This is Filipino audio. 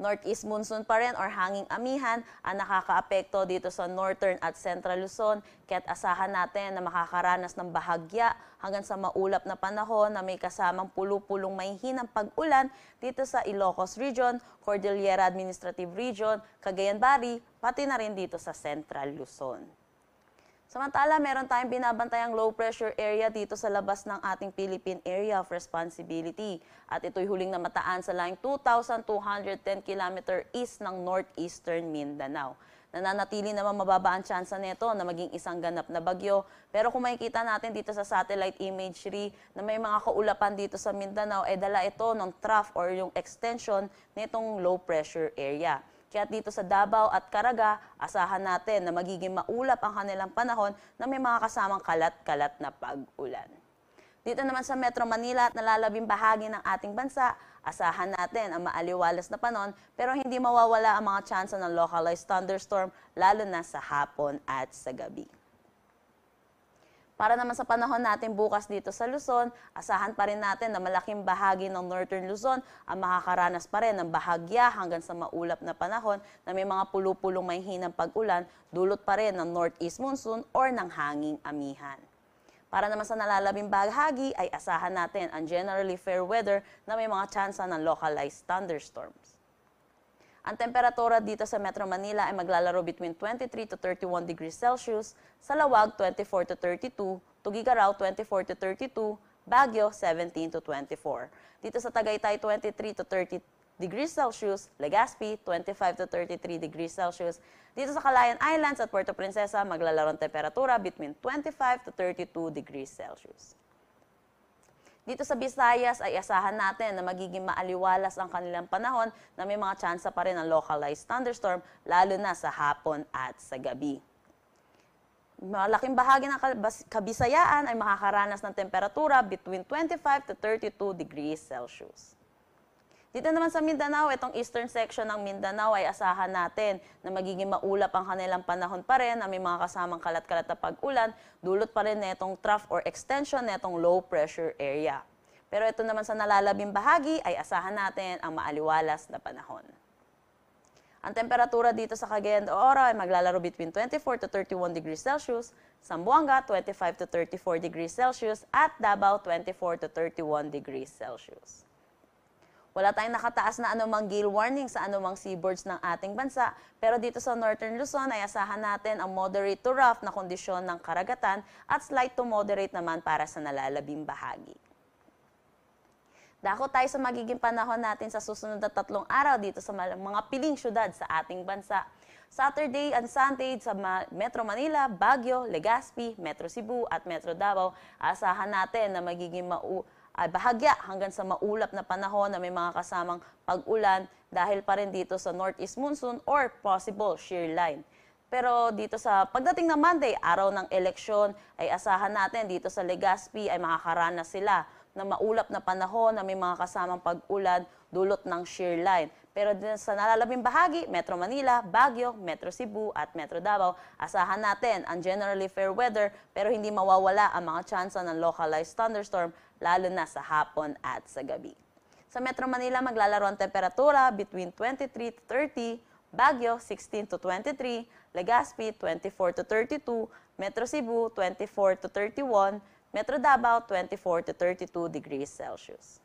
northeast monsoon pa rin or hanging amihan ang nakakaapekto dito sa northern at central Luzon. Kaya't asahan natin na makakaranas ng bahagya hanggang sa maulap na panahon na may kasamang pulupulong mahihinang pag-ulan dito sa Ilocos Region, Cordillera Administrative Region, Cagayan Bari, pati na rin dito sa Central Luzon. Samantala, meron tayong binabantayang low pressure area dito sa labas ng ating Philippine Area of Responsibility. At ito'y huling namataan sa line 2,210 km east ng northeastern Mindanao. Nananatili naman mababa ang tsansa nito na maging isang ganap na bagyo. Pero kung makikita natin dito sa satellite imagery na may mga kaulapan dito sa Mindanao, eh dala ito ng trough or yung extension nitong low pressure area. Kaya dito sa Davao at Caraga, asahan natin na magiging maulap ang kanilang panahon na may mga kasamang kalat-kalat na pag-ulan. Dito naman sa Metro Manila at nalalabing bahagi ng ating bansa, asahan natin ang maaliwalas na panon pero hindi mawawala ang mga tsansa ng localized thunderstorm lalo na sa hapon at sa gabi. Para naman sa panahon natin bukas dito sa Luzon, asahan pa rin natin na malaking bahagi ng Northern Luzon ang makakaranas pa rin ng bahagya hanggang sa maulap na panahon na may mga pulupulong may hinang pag-ulan, dulot pa rin ng Northeast Monsoon or ng hanging amihan. Para naman sa nalalabing bahagi ay asahan natin ang generally fair weather na may mga tsansa ng localized thunderstorms. Ang temperatura dito sa Metro Manila ay maglalaro between 23 to 31 degrees Celsius, sa Lawag 24 to 32, Tugigaraw 24 to 32, Baguio 17 to 24. Dito sa Tagaytay 23 to 30 degrees Celsius, Legazpi 25 to 33 degrees Celsius. Dito sa Calayan Islands at Puerto Princesa, maglalaro ang temperatura between 25 to 32 degrees Celsius. Dito sa Visayas ay asahan natin na magiging maaliwalas ang kanilang panahon na may mga tsansa pa rin ng localized thunderstorm lalo na sa hapon at sa gabi. Malaking bahagi ng kabisayaan ay makakaranas ng temperatura between 25 to 32 degrees Celsius. Dito naman sa Mindanao, itong eastern section ng Mindanao ay asahan natin na magiging maulap ang kanilang panahon pa rin na may mga kasamang kalat-kalat na pag-ulan, dulot pa rin na itong trough or extension na itong low pressure area. Pero ito naman sa nalalabing bahagi ay asahan natin ang maaliwalas na panahon. Ang temperatura dito sa Cagayan de Oro ay maglalaro between 24 to 31 degrees Celsius, Sambuanga 25 to 34 degrees Celsius at Davao 24 to 31 degrees Celsius. Wala tayong nakataas na anumang gale warning sa anumang seaboards ng ating bansa, pero dito sa Northern Luzon ay asahan natin ang moderate to rough na kondisyon ng karagatan at slight to moderate naman para sa nalalabing bahagi. Dako tayo sa magiging panahon natin sa susunod na tatlong araw dito sa mga piling syudad sa ating bansa. Saturday and Sunday sa Metro Manila, Baguio, Legazpi, Metro Cebu at Metro Davao, asahan natin na magiging mau ay bahagya hanggang sa maulap na panahon na may mga kasamang pag-ulan dahil pa rin dito sa northeast monsoon or possible shear line. Pero dito sa pagdating ng Monday, araw ng eleksyon, ay asahan natin dito sa Legazpi ay makakaranas sila na maulap na panahon na may mga kasamang pag-ulan dulot ng shear line. Pero din sa nalalabing bahagi, Metro Manila, Baguio, Metro Cebu at Metro Davao, asahan natin ang generally fair weather pero hindi mawawala ang mga chance ng localized thunderstorm lalo na sa hapon at sa gabi. Sa Metro Manila, maglalaro ang temperatura between 23 to 30, Baguio 16 to 23, Legazpi 24 to 32, Metro Cebu 24 to 31, Metro Davao 24 to 32 degrees Celsius.